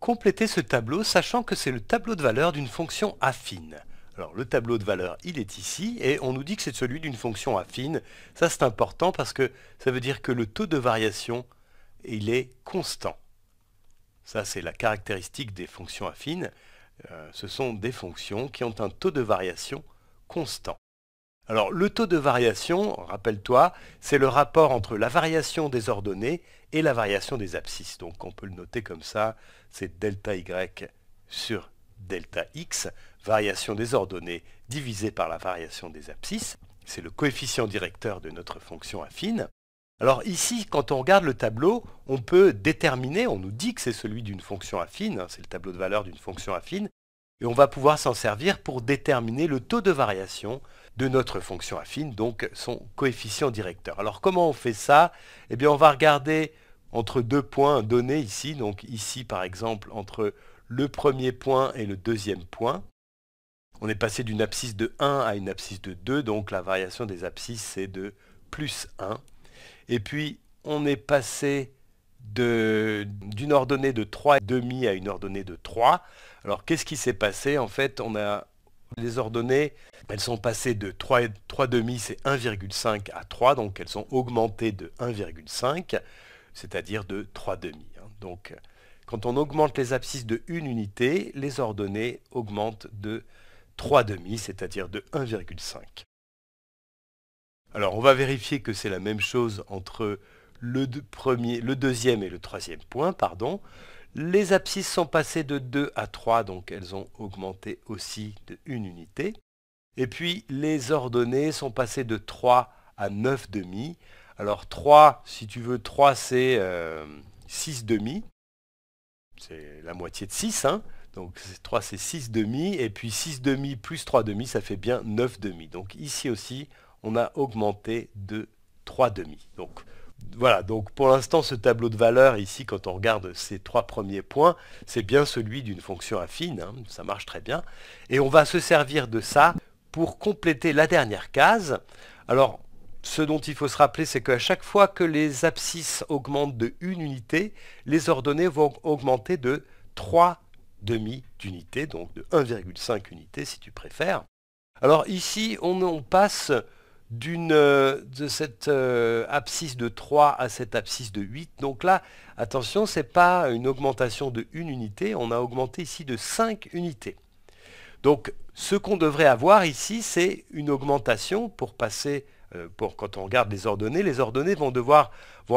Complétez ce tableau sachant que c'est le tableau de valeur d'une fonction affine. Alors le tableau de valeur, il est ici, et on nous dit que c'est celui d'une fonction affine. Ça c'est important parce que ça veut dire que le taux de variation, il est constant. Ça c'est la caractéristique des fonctions affines. Euh, ce sont des fonctions qui ont un taux de variation constant. Alors le taux de variation, rappelle-toi, c'est le rapport entre la variation des ordonnées et la variation des abscisses. Donc on peut le noter comme ça, c'est delta y sur delta x, variation des ordonnées divisée par la variation des abscisses. C'est le coefficient directeur de notre fonction affine. Alors ici, quand on regarde le tableau, on peut déterminer, on nous dit que c'est celui d'une fonction affine, hein, c'est le tableau de valeur d'une fonction affine, et on va pouvoir s'en servir pour déterminer le taux de variation de notre fonction affine, donc son coefficient directeur. Alors comment on fait ça Eh bien on va regarder entre deux points donnés ici, donc ici par exemple entre le premier point et le deuxième point. On est passé d'une abscisse de 1 à une abscisse de 2, donc la variation des abscisses c'est de plus 1. Et puis on est passé d'une ordonnée de 3,5 à une ordonnée de 3. Alors qu'est-ce qui s'est passé En fait, on a les ordonnées, elles sont passées de 3,5, 3 c'est 1,5 à 3, donc elles sont augmentées de 1,5, c'est-à-dire de 3,5. Hein. Donc quand on augmente les abscisses de 1 unité, les ordonnées augmentent de 3,5, c'est-à-dire de 1,5. Alors on va vérifier que c'est la même chose entre le, premier, le deuxième et le troisième point, pardon. Les abscisses sont passées de 2 à 3, donc elles ont augmenté aussi de 1 unité. Et puis les ordonnées sont passées de 3 à 9 demi. Alors 3, si tu veux, 3 c'est 6 euh, demi. C'est la moitié de 6, hein. Donc 3 c'est 6 demi, et puis 6 demi plus 3 demi, ça fait bien 9 demi. Donc ici aussi, on a augmenté de 3 demi. Donc voilà, donc pour l'instant, ce tableau de valeur ici, quand on regarde ces trois premiers points, c'est bien celui d'une fonction affine, hein, ça marche très bien. Et on va se servir de ça pour compléter la dernière case. Alors, ce dont il faut se rappeler, c'est qu'à chaque fois que les abscisses augmentent de une unité, les ordonnées vont augmenter de 3 demi d'unités, donc de 1,5 unités si tu préfères. Alors ici, on, on passe euh, de cette euh, abscisse de 3 à cette abscisse de 8. Donc là, attention, ce n'est pas une augmentation de 1 unité, on a augmenté ici de 5 unités. Donc ce qu'on devrait avoir ici, c'est une augmentation pour passer, euh, pour, quand on regarde les ordonnées, les ordonnées vont,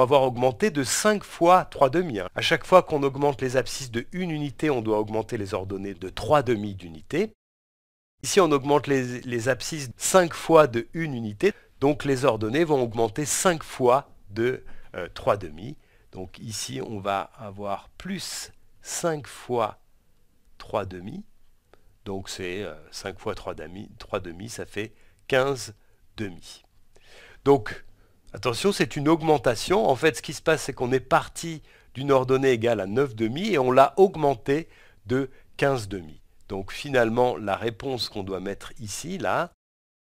avoir augmenté de 5 fois 3 demi. Hein. À chaque fois qu'on augmente les abscisses de 1 unité, on doit augmenter les ordonnées de 3 demi d'unité. Ici, on augmente les, abscisses 5 fois de 1 unité, donc les ordonnées vont augmenter 5 fois de 3,5. Euh, 3 demi. Donc ici, on va avoir plus 5 fois 3 demi. Donc c'est 5 euh, fois 3,5, 3 demi, ça fait 15 demi. Donc, attention, c'est une augmentation. En fait, ce qui se passe, c'est qu'on est parti d'une ordonnée égale à 9 demi et on l'a augmentée de 15 demi. Donc finalement, la réponse qu'on doit mettre ici, là,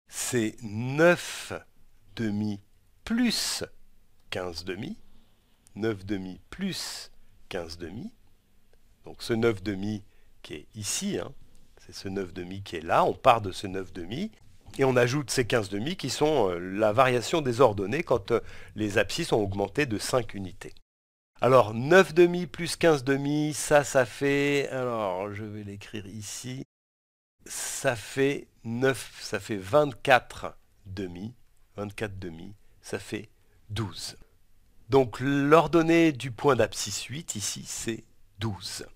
c'est 9 demi plus 15 demi. 9 demi plus 15 demi. Donc ce 9 demi qui est ici, hein, c'est ce 9 demi qui est là, on part de ce 9 demi et on ajoute ces 15 demi qui sont euh, la variation des ordonnées quand euh, les abscisses ont augmenté de 5 unités. Alors 9 demi plus demi, ça, ça fait... Alors je vais l'écrire ici. Ça fait 9, ça fait 24 demi, ça fait 12. Donc l'ordonnée du point d'abscisse 8 ici, c'est 12.